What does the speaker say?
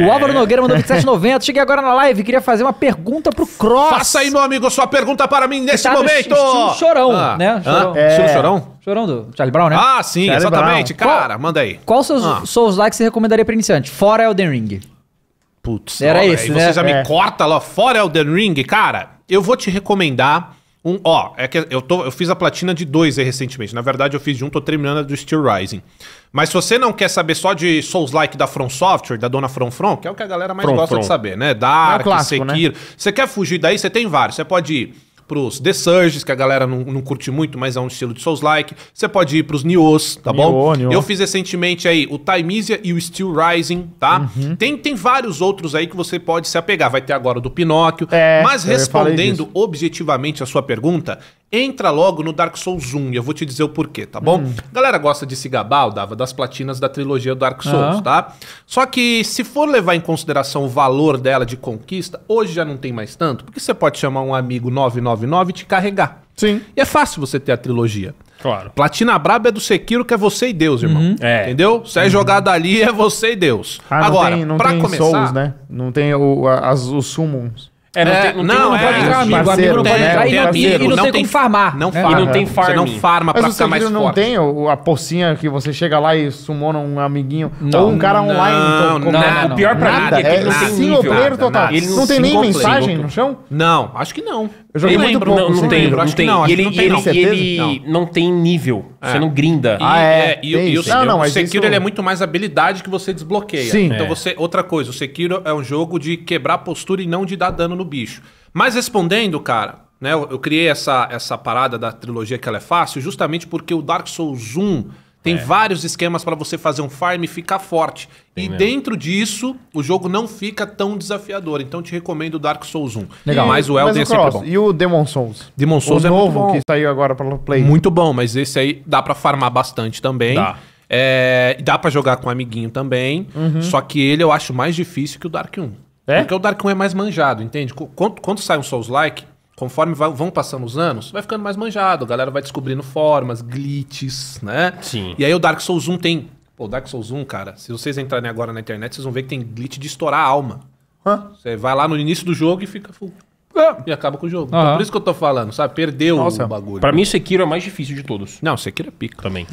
É. O Álvaro Nogueira mandou 2790. Cheguei agora na live, queria fazer uma pergunta pro Cross. Faça aí, meu amigo, sua pergunta para mim nesse tá momento. estilo chorão, ah. né? Chorão. Ah, estilo é. chorão? Chorão do Charlie Brown, né? Ah, sim, Charlie exatamente. Brown. Cara, qual, manda aí. Qual seus ah. Souls likes você recomendaria para iniciante? Fora Elden Ring. Putz, era isso esse, né? Você já é. me corta lá, fora Elden Ring, cara. Eu vou te recomendar um, ó, é que eu, tô, eu fiz a platina de dois aí recentemente. Na verdade, eu fiz de um, tô terminando a do Steel Rising. Mas se você não quer saber só de Souls-like da From Software, da dona From From, que é o que a galera mais From gosta From. de saber, né? É Dark, é clássico, né? Sekiro. Né? Você quer fugir daí? Você tem vários. Você pode ir pros The Surges, que a galera não, não curte muito, mas é um estilo de Souls-like. Você pode ir pros Nios, tá Nioh, bom? Nioh. Eu fiz recentemente aí o Timezia e o Steel Rising, tá? Uhum. Tem, tem vários outros aí que você pode se apegar. Vai ter agora o do Pinóquio. É, mas respondendo objetivamente a sua pergunta, Entra logo no Dark Souls 1 e eu vou te dizer o porquê, tá bom? Hum. Galera gosta de se gabar, Dava, das platinas da trilogia Dark Souls, uhum. tá? Só que se for levar em consideração o valor dela de conquista, hoje já não tem mais tanto, porque você pode chamar um amigo 999 e te carregar. Sim. E é fácil você ter a trilogia. Claro. Platina braba é do Sekiro, que é você e Deus, irmão. Uhum. É. Entendeu? Se é uhum. jogada ali, é você e Deus. Ah, Agora, não tem, não pra tem começar... Souls, né? Não tem o, as, os summons. É, não, é, tem, não, não, não é, pode entrar, amigo. Parceiro, amigo né? não pode entrar. E, não, parceiro, e não, não tem, tem como farmar. Não farma. E não tem farm. Você não farma pra ficar mais não tem a pocinha que você chega lá e sumona um amiguinho. ou um cara online. Então, não, então, não, O pior pra nada, mim é que ele não é tem single player Não tem nem mensagem no chão? Não, acho que não. Eu joguei muito lembro, pouco, não, não tem, não tem. Não, e ele, não tem, ele, não. ele não. não. tem nível. É. Você não grinda. Ah, é. E, é, e, e o, não, não, o Sekiro é muito mais habilidade que você desbloqueia. Sim. Então é. você, outra coisa, o Sekiro é um jogo de quebrar postura e não de dar dano no bicho. Mas respondendo, cara, né, eu, eu criei essa, essa parada da trilogia que ela é fácil justamente porque o Dark Souls 1 tem é. vários esquemas para você fazer um farm e ficar forte. Tem e mesmo. dentro disso, o jogo não fica tão desafiador. Então te recomendo o Dark Souls 1. Legal. mas o Elden mas o é sempre bom. E o Demon Souls? Demon Souls o é novo muito bom. que saiu agora para Play. Muito bom, mas esse aí dá para farmar bastante também. Dá. É, dá para jogar com um amiguinho também. Uhum. Só que ele eu acho mais difícil que o Dark 1. É? Porque o Dark 1 é mais manjado, entende? quando quando sai um Souls-like, conforme vão passando os anos, vai ficando mais manjado. A galera vai descobrindo formas, glitches, né? Sim. E aí o Dark Souls 1 tem. Pô, Dark Souls 1, cara, se vocês entrarem agora na internet, vocês vão ver que tem glitch de estourar a alma. Hã? Você vai lá no início do jogo e fica. É. E acaba com o jogo. Uhum. Então, por isso que eu tô falando, sabe? Perdeu Nossa, o bagulho. Pra mim, Sekiro é mais difícil de todos. Não, Sekiro é pico Também.